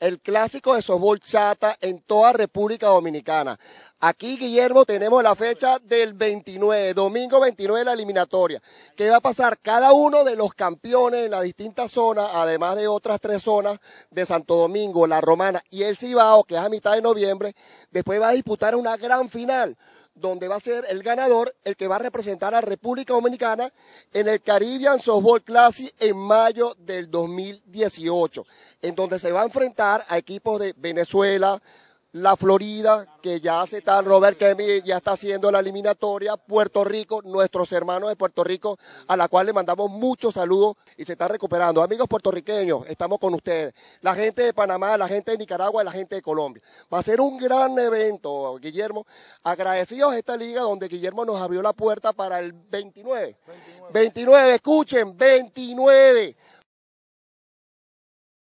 el clásico de softball chata en toda República Dominicana. Aquí, Guillermo, tenemos la fecha del 29, domingo 29 de la eliminatoria, que va a pasar cada uno de los campeones en las distintas zonas, además de otras tres zonas de Santo Domingo, La Romana y El Cibao, que es a mitad de noviembre. Después va a disputar una gran final, donde va a ser el ganador el que va a representar a República Dominicana en el Caribbean Softball Classic en mayo del 2018, en donde se va a enfrentar a equipos de Venezuela, la Florida, que ya se está, Robert Kemi ya está haciendo la eliminatoria, Puerto Rico, nuestros hermanos de Puerto Rico, a la cual le mandamos muchos saludos y se está recuperando. Amigos puertorriqueños, estamos con ustedes. La gente de Panamá, la gente de Nicaragua, la gente de Colombia. Va a ser un gran evento, Guillermo. Agradecidos a esta liga donde Guillermo nos abrió la puerta para el 29, 29 escuchen, 29